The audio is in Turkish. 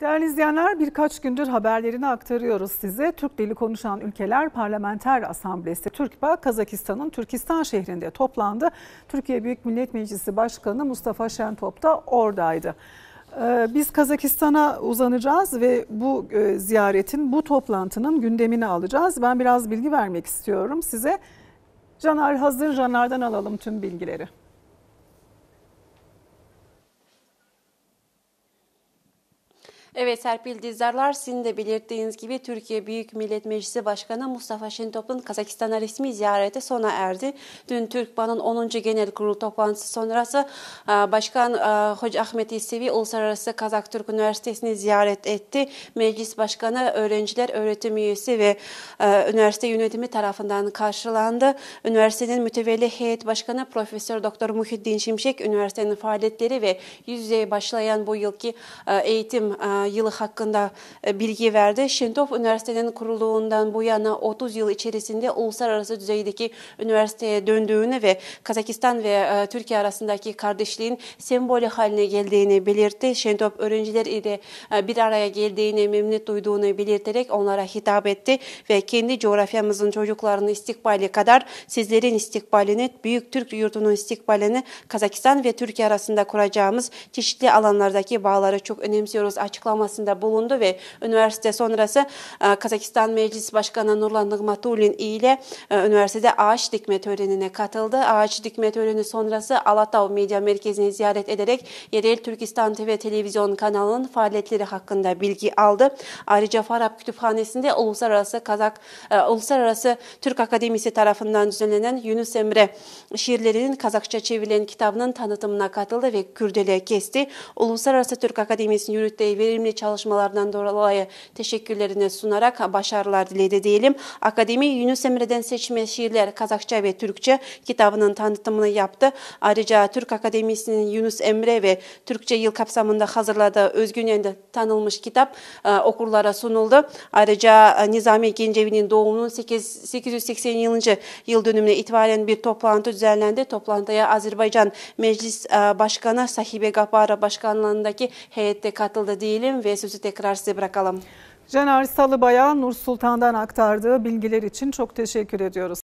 Değerli izleyenler birkaç gündür haberlerini aktarıyoruz size. Türk dili konuşan ülkeler parlamenter asamblesi TÜRKPA Kazakistan'ın Türkistan şehrinde toplandı. Türkiye Büyük Millet Meclisi Başkanı Mustafa Şentop da oradaydı. Ee, biz Kazakistan'a uzanacağız ve bu e, ziyaretin, bu toplantının gündemini alacağız. Ben biraz bilgi vermek istiyorum size. Caner hazır, Caner'den alalım tüm bilgileri. Evet Serpil Dizdarlar sizin de belirttiğiniz gibi Türkiye Büyük Millet Meclisi Başkanı Mustafa Şentop'un Kazakistan'a resmi ziyareti sona erdi. Dün Türkban'ın 10. Genel Kurulu toplantısı sonrası e, Başkan e, Hoca Ahmet İsevi Uluslararası Kazak Türk Üniversitesi'ni ziyaret etti. Meclis Başkanı öğrenciler, öğretim üyesi ve e, üniversite yönetimi tarafından karşılandı. Üniversitenin mütevelli heyet başkanı Profesör Doktor Muhyiddin Şimşek üniversitenin faaliyetleri ve yüz yüze başlayan bu yılki eğitim e, yılı hakkında e, bilgi verdi. Şintov Üniversitesi'nin kuruluğundan bu yana 30 yıl içerisinde uluslararası düzeydeki üniversiteye döndüğünü ve Kazakistan ve e, Türkiye arasındaki kardeşliğin sembolü haline geldiğini belirtti. Şentop öğrencileri de bir araya geldiğini memnun duyduğunu belirterek onlara hitap etti ve kendi coğrafyamızın çocuklarının istikbali kadar sizlerin istikbalini, Büyük Türk Yurdu'nun istikbalini Kazakistan ve Türkiye arasında kuracağımız çeşitli alanlardaki bağları çok önemsiyoruz açıklaması açıklamasında bulundu ve üniversite sonrası e, Kazakistan Meclis Başkanı Nurlan Nıgmatulin ile e, üniversitede ağaç dikme törenine katıldı. Ağaç dikme töreni sonrası Alatau Medya Merkezi'ni ziyaret ederek yerel Türkistan TV televizyon kanalının faaliyetleri hakkında bilgi aldı. Ayrıca Farab Kütüphanesi'nde Uluslararası Kazak e, Uluslararası Türk Akademisi tarafından düzenlenen Yunus Emre şiirlerinin Kazakça çevrilen kitabının tanıtımına katıldı ve kürdele kesti. Uluslararası Türk Akademisi'nin yürüttüğü verim verimli çalışmalardan dolayı teşekkürlerini sunarak başarılar diledi diyelim. Akademi Yunus Emre'den seçme şiirler Kazakça ve Türkçe kitabının tanıtımını yaptı. Ayrıca Türk Akademisi'nin Yunus Emre ve Türkçe yıl kapsamında hazırladığı özgün özgünlüğünde tanılmış kitap e, okurlara sunuldu. Ayrıca e, Nizami Gencevi'nin doğumunun 8, 880 yılınca yıl dönümüne itibaren bir toplantı düzenlendi. Toplantıya Azerbaycan Meclis e, Başkanı Sahibe Gapara başkanlığındaki heyette katıldı diyelim diyelim ve sözü tekrar size bırakalım. Caner Salıbay'a Nur Sultan'dan aktardığı bilgiler için çok teşekkür ediyoruz.